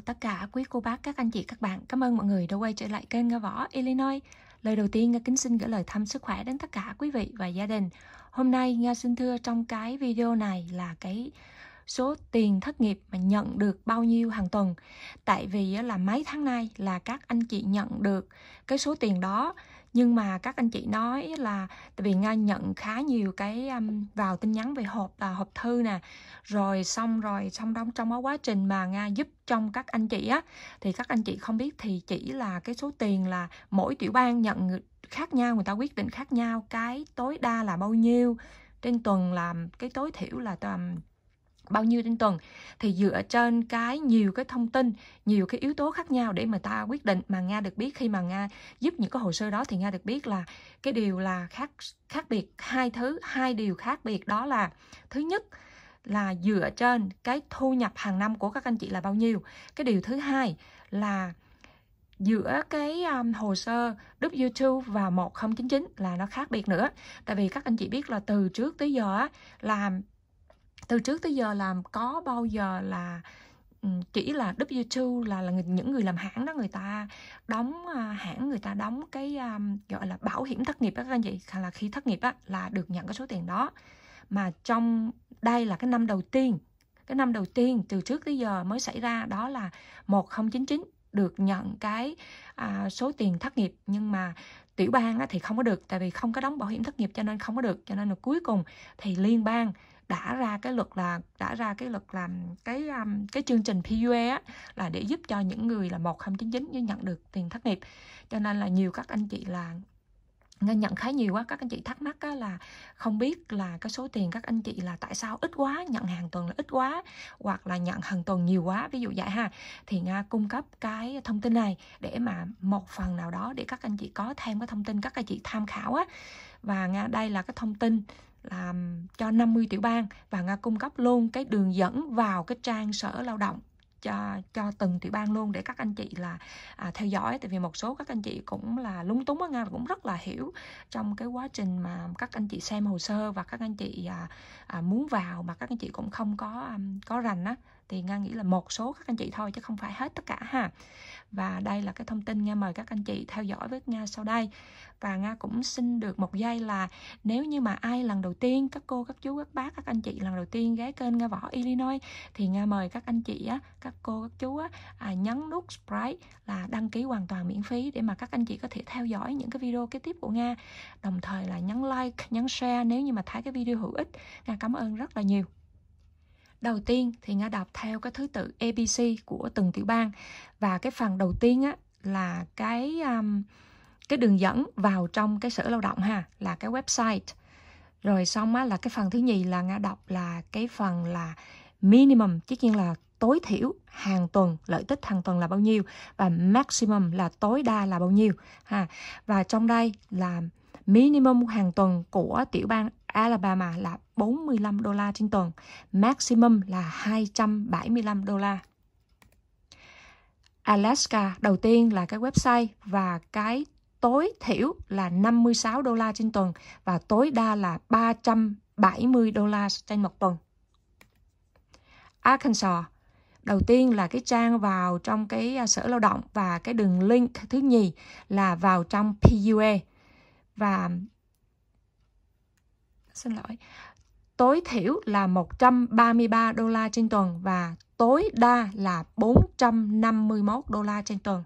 tất cả quý cô bác, các anh chị, các bạn. Cảm ơn mọi người đã quay trở lại kênh Nga Võ Illinois. Lời đầu tiên, Nga kính xin gửi lời thăm sức khỏe đến tất cả quý vị và gia đình. Hôm nay, Nga xin thưa trong cái video này là cái số tiền thất nghiệp mà nhận được bao nhiêu hàng tuần. Tại vì là mấy tháng nay là các anh chị nhận được cái số tiền đó nhưng mà các anh chị nói là tại vì nga nhận khá nhiều cái um, vào tin nhắn về hộp là hộp thư nè rồi xong rồi xong trong trong quá trình mà nga giúp trong các anh chị á thì các anh chị không biết thì chỉ là cái số tiền là mỗi tiểu bang nhận khác nhau người ta quyết định khác nhau cái tối đa là bao nhiêu trên tuần là cái tối thiểu là tầm bao nhiêu trên tuần thì dựa trên cái nhiều cái thông tin nhiều cái yếu tố khác nhau để mà ta quyết định mà nga được biết khi mà nga giúp những cái hồ sơ đó thì nga được biết là cái điều là khác khác biệt hai thứ hai điều khác biệt đó là thứ nhất là dựa trên cái thu nhập hàng năm của các anh chị là bao nhiêu cái điều thứ hai là giữa cái um, hồ sơ W2 và 1099 là nó khác biệt nữa. Tại vì các anh chị biết là từ trước tới giờ á làm từ trước tới giờ làm có bao giờ là chỉ là W2 là là những người làm hãng đó người ta đóng à, hãng người ta đóng cái um, gọi là bảo hiểm thất nghiệp đó các anh chị là khi thất nghiệp á là được nhận cái số tiền đó mà trong đây là cái năm đầu tiên cái năm đầu tiên từ trước tới giờ mới xảy ra đó là 1099 được nhận cái à, số tiền thất nghiệp nhưng mà tiểu bang á, thì không có được tại vì không có đóng bảo hiểm thất nghiệp cho nên không có được cho nên là cuối cùng thì liên bang đã ra cái luật là đã ra cái luật làm cái um, cái chương trình PUE á, là để giúp cho những người là 1099 nhưng nhận được tiền thất nghiệp cho nên là nhiều các anh chị là nghe nhận khá nhiều quá các anh chị thắc mắc á, là không biết là cái số tiền các anh chị là tại sao ít quá nhận hàng tuần là ít quá hoặc là nhận hàng tuần nhiều quá ví dụ vậy ha thì nga cung cấp cái thông tin này để mà một phần nào đó để các anh chị có thêm cái thông tin các anh chị tham khảo á và nga đây là cái thông tin làm cho 50 tiểu bang và Nga cung cấp luôn cái đường dẫn vào cái trang sở lao động cho cho từng tiểu bang luôn để các anh chị là à, theo dõi tại vì một số các anh chị cũng là lúng túng ở nga cũng rất là hiểu trong cái quá trình mà các anh chị xem hồ sơ và các anh chị à, à, muốn vào mà các anh chị cũng không có um, có rành á thì nga nghĩ là một số các anh chị thôi chứ không phải hết tất cả ha và đây là cái thông tin nga mời các anh chị theo dõi với nga sau đây và nga cũng xin được một giây là nếu như mà ai lần đầu tiên các cô các chú các bác các anh chị lần đầu tiên ghé kênh nga võ illinois thì nga mời các anh chị á các cô các chú á à, nhấn nút subscribe là đăng ký hoàn toàn miễn phí để mà các anh chị có thể theo dõi những cái video kế tiếp của nga đồng thời là nhấn like nhấn share nếu như mà thấy cái video hữu ích nga cảm ơn rất là nhiều Đầu tiên thì Nga đọc theo cái thứ tự ABC của từng tiểu bang và cái phần đầu tiên á, là cái um, cái đường dẫn vào trong cái sở lao động ha là cái website rồi xong á, là cái phần thứ nhì là nga đọc là cái phần là minimum tất nhiên là tối thiểu hàng tuần lợi tích hàng tuần là bao nhiêu và maximum là tối đa là bao nhiêu ha và trong đây là minimum hàng tuần của tiểu bang Alabama là 45 đô la trên tuần, maximum là 275 đô la. Alaska đầu tiên là cái website và cái tối thiểu là 56 đô la trên tuần và tối đa là 370 đô la trên một tuần. Arkansas đầu tiên là cái trang vào trong cái à, sở lao động và cái đường link thứ nhì là vào trong PUA và xin lỗi tối thiểu là 133 đô la trên tuần và tối đa là 451 đô la trên tuần.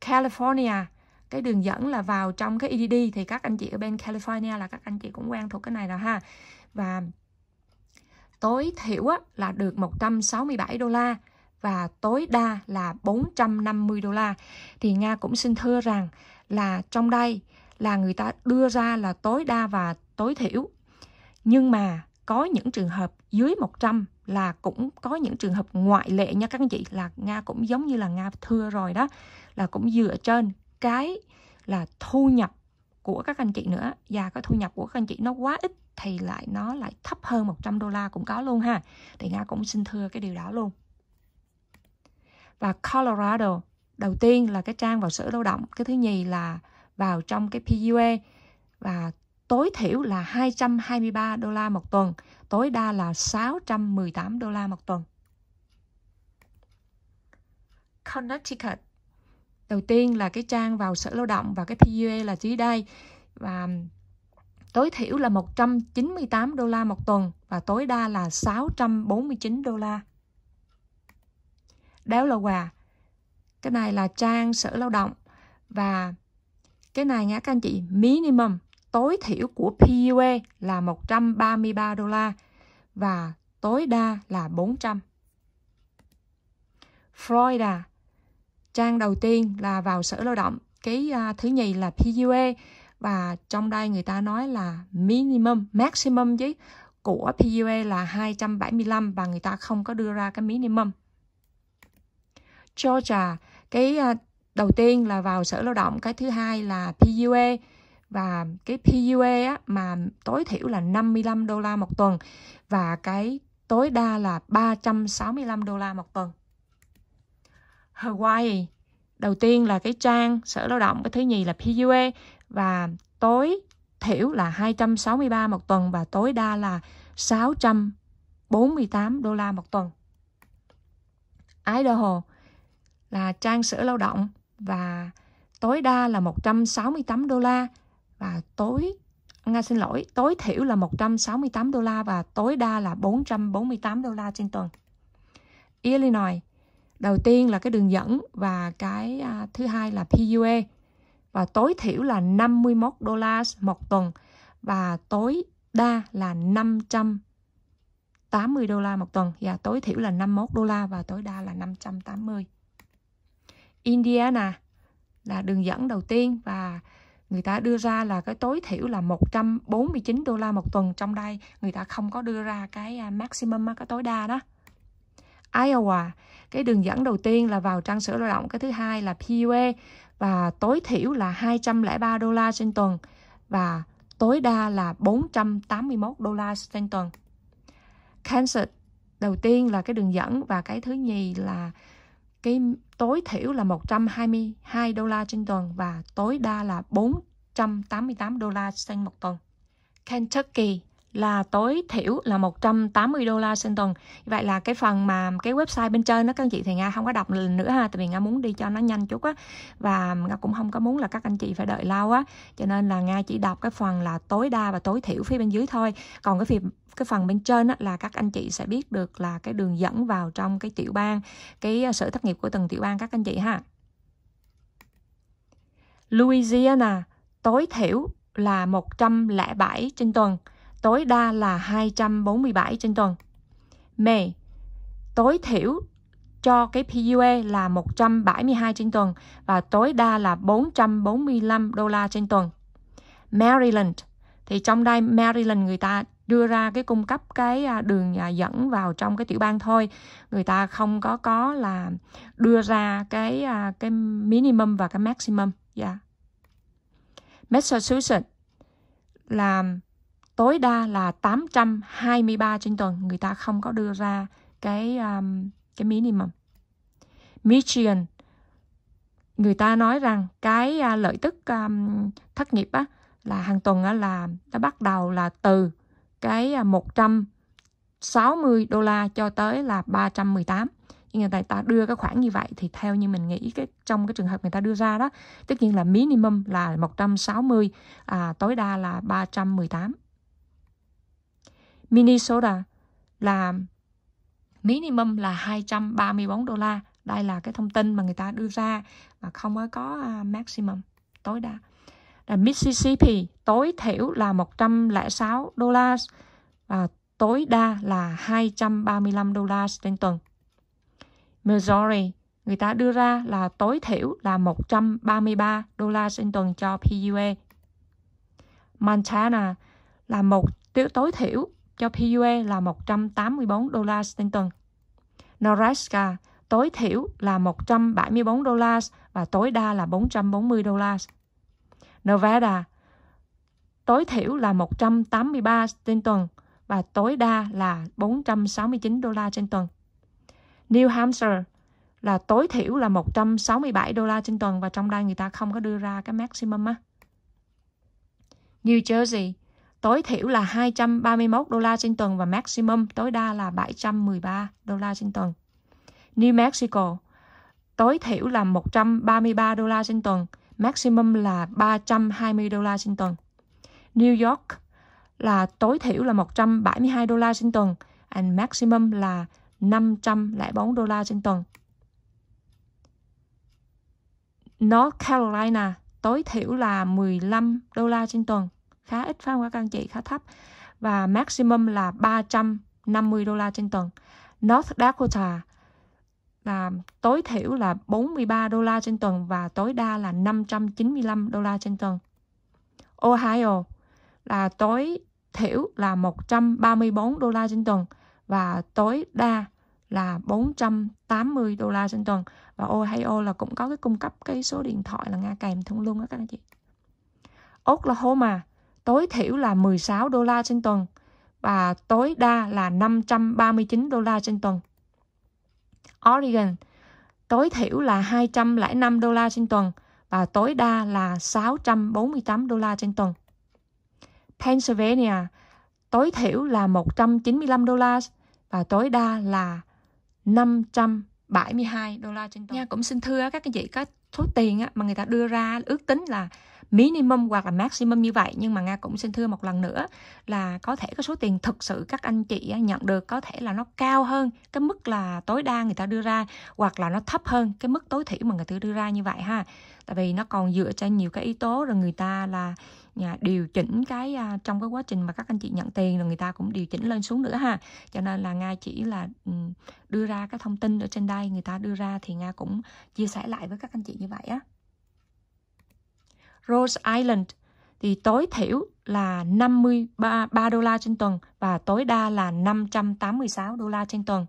California, cái đường dẫn là vào trong cái EDD thì các anh chị ở bên California là các anh chị cũng quen thuộc cái này rồi ha. Và tối thiểu là được 167 đô la và tối đa là 450 đô la. Thì Nga cũng xin thưa rằng là trong đây là người ta đưa ra là tối đa và tối thiểu. Nhưng mà có những trường hợp dưới 100 là cũng có những trường hợp ngoại lệ nha các anh chị là Nga cũng giống như là Nga thưa rồi đó là cũng dựa trên cái là thu nhập của các anh chị nữa và cái thu nhập của các anh chị nó quá ít thì lại nó lại thấp hơn 100 đô la cũng có luôn ha thì Nga cũng xin thưa cái điều đó luôn và Colorado đầu tiên là cái trang vào sở lao động cái thứ nhì là vào trong cái PUE và tối thiểu là 223 đô la một tuần, tối đa là 618 đô la một tuần. Connecticut. Đầu tiên là cái trang vào sở lao động và cái PUE là dưới đây và tối thiểu là 198 đô la một tuần và tối đa là 649 đô la. đéo là quà Cái này là trang sở lao động và cái này nhá các anh chị minimum tối thiểu của PUE là 133 đô la và tối đa là 400 Florida trang đầu tiên là vào sở lao động cái uh, thứ nhì là PUE và trong đây người ta nói là minimum maximum chứ của PUE là 275 và người ta không có đưa ra cái minimum Georgia cái à, đầu tiên là vào sở lao động cái thứ hai là PUA và cái PUA á, mà tối thiểu là 55 đô la một tuần và cái tối đa là 365 đô la một tuần. Hawaii đầu tiên là cái trang sở lao động cái thứ nhì là PUA và tối thiểu là 263 một tuần và tối đa là 648 đô la một tuần. Idaho là trang sở lao động và tối đa là 168 đô la và tối Nga xin lỗi, tối thiểu là 168 đô la và tối đa là 448 đô la trên tuần. Illinois, đầu tiên là cái đường dẫn và cái à, thứ hai là PUA và tối thiểu là 51 đô la một tuần và tối đa là 580 đô la một tuần và dạ, tối thiểu là 51 đô la và tối đa là 580. Indiana là đường dẫn đầu tiên và người ta đưa ra là cái tối thiểu là 149 đô la một tuần trong đây người ta không có đưa ra cái à, maximum cái tối đa đó Iowa cái đường dẫn đầu tiên là vào trang sở lao động cái thứ hai là PUA và tối thiểu là 203 đô la trên tuần và tối đa là 481 đô la trên tuần Kansas đầu tiên là cái đường dẫn và cái thứ nhì là cái tối thiểu là 122 đô la trên tuần và tối đa là 488 đô la trên một tuần. Kentucky là tối thiểu là 180 đô la trên tuần. Vậy là cái phần mà cái website bên trên đó các anh chị thì Nga không có đọc lần nữa ha, tại vì Nga muốn đi cho nó nhanh chút á và Nga cũng không có muốn là các anh chị phải đợi lâu á. Cho nên là Nga chỉ đọc cái phần là tối đa và tối thiểu phía bên dưới thôi. Còn cái phần cái phần bên trên á, là các anh chị sẽ biết được là cái đường dẫn vào trong cái tiểu bang, cái ờ, sở thất nghiệp của từng tiểu bang các anh chị ha. Louisiana tối thiểu là 107 trên tuần tối đa là 247 trên tuần. May, tối thiểu cho cái PUE là 172 trên tuần và tối đa là 445 đô la trên tuần. Maryland thì trong đây Maryland người ta đưa ra cái cung cấp cái à, đường à, dẫn vào trong cái tiểu bang thôi người ta không có có là đưa ra cái à, cái minimum và cái maximum yeah. Dạ. Massachusetts là tối đa là 823 trên tuần người ta không có đưa ra cái um, cái minimum Michigan người ta nói rằng cái uh, lợi tức um, thất nghiệp á, là hàng tuần á, là nó bắt đầu là từ cái 160 à, đô la cho tới là 318 nhưng người ta đưa cái khoản như vậy thì theo như mình nghĩ cái trong cái trường hợp người ta đưa ra đó tất nhiên là minimum là 160 à, tối đa là 318 Minnesota là minimum là 234 đô la. Đây là cái thông tin mà người ta đưa ra mà không có à, maximum tối đa. Là Mississippi tối thiểu là 106 đô la và tối đa là 235 đô la trên tuần. Missouri người ta đưa ra là tối thiểu là 133 đô la trên tuần cho PUA. Montana là một tối thiểu cho PUE là 184 đô la trên tuần. Nebraska tối thiểu là 174 đô la và tối đa là 440 đô la. Nevada tối thiểu là 183 trên tuần và tối đa là 469 đô la trên tuần. New Hampshire là tối thiểu là 167 đô la trên tuần và trong đây người ta không có đưa ra cái maximum á. New Jersey tối thiểu là 231 đô la trên tuần và maximum tối đa là 713 đô la trên tuần. New Mexico tối thiểu là 133 đô la trên tuần, maximum là 320 đô la trên tuần. New York là tối thiểu là 172 đô la trên tuần and maximum là 504 đô la trên tuần. North Carolina tối thiểu là 15 đô la trên tuần khá ít phải không các anh chị khá thấp và maximum là 350 đô la trên tuần North Dakota là tối thiểu là 43 đô la trên tuần và tối đa là 595 đô la trên tuần Ohio là tối thiểu là 134 đô la trên tuần và tối đa là 480 đô la trên tuần và Ohio là cũng có cái cung cấp cái số điện thoại là Nga kèm thông luôn đó các anh chị. Oklahoma tối thiểu là 16 đô la trên tuần và tối đa là 539 đô la trên tuần. Oregon tối thiểu là 205 đô la trên tuần và tối đa là 648 đô la trên tuần. Pennsylvania tối thiểu là 195 đô la và tối đa là 572 đô la trên tuần. Nha cũng xin thưa các anh chị các số tiền mà người ta đưa ra ước tính là minimum hoặc là maximum như vậy nhưng mà nga cũng xin thưa một lần nữa là có thể cái số tiền thực sự các anh chị nhận được có thể là nó cao hơn cái mức là tối đa người ta đưa ra hoặc là nó thấp hơn cái mức tối thiểu mà người ta đưa ra như vậy ha tại vì nó còn dựa trên nhiều cái yếu tố rồi người ta là nhà điều chỉnh cái à, trong cái quá trình mà các anh chị nhận tiền rồi người ta cũng điều chỉnh lên xuống nữa ha cho nên là nga chỉ là ừ, đưa ra cái thông tin ở trên đây người ta đưa ra thì nga cũng chia sẻ lại với các anh chị như vậy á Rose Island thì tối thiểu là 53 3 đô la trên tuần và tối đa là 586 đô la trên tuần.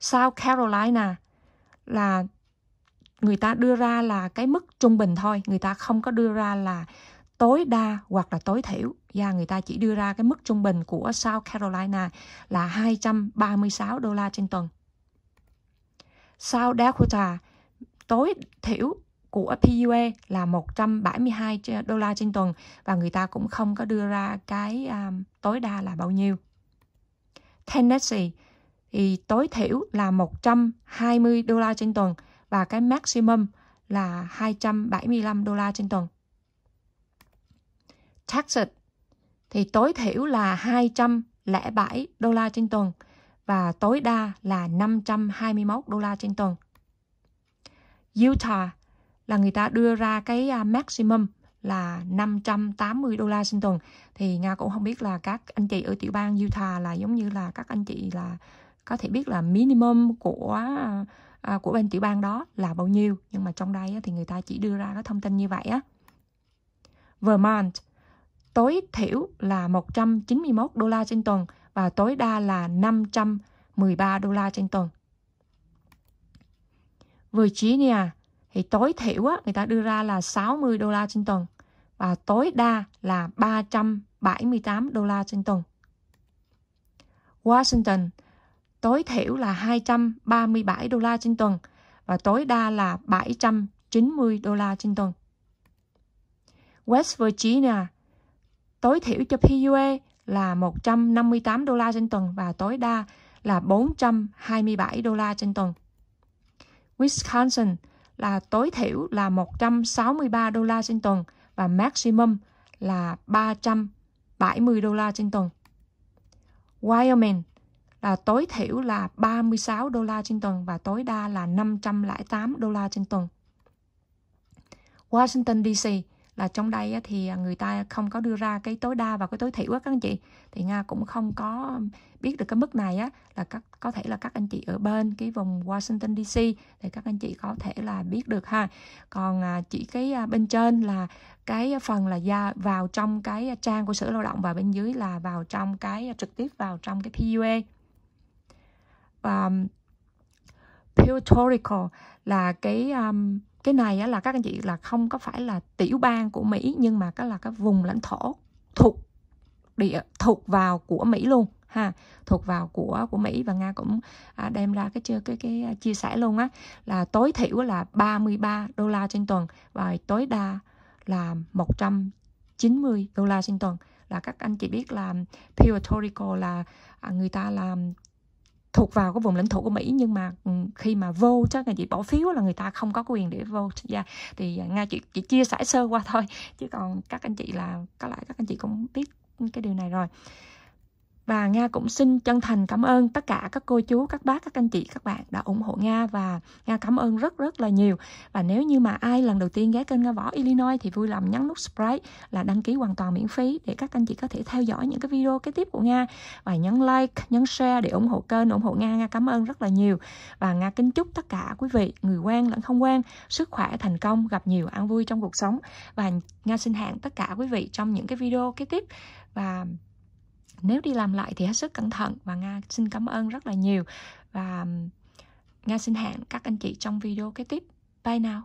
South Carolina là người ta đưa ra là cái mức trung bình thôi, người ta không có đưa ra là tối đa hoặc là tối thiểu. Và người ta chỉ đưa ra cái mức trung bình của South Carolina là 236 đô la trên tuần. South Dakota tối thiểu của PUE là 172 đô la trên tuần và người ta cũng không có đưa ra cái um, tối đa là bao nhiêu. Tennessee thì tối thiểu là 120 đô la trên tuần và cái maximum là 275 đô la trên tuần. Texas thì tối thiểu là 207 đô la trên tuần và tối đa là 521 đô la trên tuần. Utah là người ta đưa ra cái à, maximum là 580 đô la trên tuần thì Nga cũng không biết là các anh chị ở tiểu bang Utah là giống như là các anh chị là có thể biết là minimum của à, của bên tiểu bang đó là bao nhiêu nhưng mà trong đây á, thì người ta chỉ đưa ra cái thông tin như vậy á. Vermont tối thiểu là 191 đô la trên tuần và tối đa là 513 đô la trên tuần. Virginia thì tối thiểu á, người ta đưa ra là 60 đô la trên tuần và tối đa là 378 đô la trên tuần. Washington tối thiểu là 237 đô la trên tuần và tối đa là 790 đô la trên tuần. West Virginia tối thiểu cho PUA là 158 đô la trên tuần và tối đa là 427 đô la trên tuần. Wisconsin là tối thiểu là 163 đô la trên tuần và maximum là 370 đô la trên tuần. Wyoming là tối thiểu là 36 đô la trên tuần và tối đa là 508 đô la trên tuần. Washington DC là trong đây thì à, người ta không có đưa ra cái tối đa và cái tối thiểu á các anh chị thì nga cũng không có biết được cái mức này á là các có thể là các anh chị ở bên cái vùng Washington DC thì các anh chị có thể là biết được ha còn à, chỉ cái à, bên trên là cái phần là ra vào trong cái trang của sở lao động và bên dưới là vào trong cái trực tiếp vào trong cái PUA và um, Puerto Rico là cái um, cái này á, là các anh chị là không có phải là tiểu bang của Mỹ nhưng mà cái là cái vùng lãnh thổ thuộc địa thuộc vào của Mỹ luôn ha thuộc vào của của Mỹ và Nga cũng à, đem ra cái chưa cái, cái cái à, chia sẻ luôn á là tối thiểu là 33 đô la trên tuần và tối đa là 190 đô la trên tuần là các anh chị biết là Puerto Rico là à, người ta làm thuộc vào cái vùng lãnh thổ của Mỹ nhưng mà ừ, khi mà vô chắc là chị bỏ phiếu là người ta không có quyền để vô yeah. thì à, nga chị chỉ chia sẻ sơ qua thôi chứ còn các anh chị là có lẽ các anh chị cũng biết cái điều này rồi và Nga cũng xin chân thành cảm ơn tất cả các cô chú, các bác, các anh chị, các bạn đã ủng hộ Nga và Nga cảm ơn rất rất là nhiều. Và nếu như mà ai lần đầu tiên ghé kênh Nga Võ Illinois thì vui lòng nhấn nút subscribe là đăng ký hoàn toàn miễn phí để các anh chị có thể theo dõi những cái video kế tiếp của Nga và nhấn like, nhấn share để ủng hộ kênh, ủng hộ Nga. Nga cảm ơn rất là nhiều và Nga kính chúc tất cả quý vị, người quen lẫn không quen sức khỏe, thành công, gặp nhiều an vui trong cuộc sống và Nga xin hẹn tất cả quý vị trong những cái video kế tiếp và nếu đi làm lại thì hết sức cẩn thận và nga xin cảm ơn rất là nhiều và nga xin hẹn các anh chị trong video kế tiếp bye nào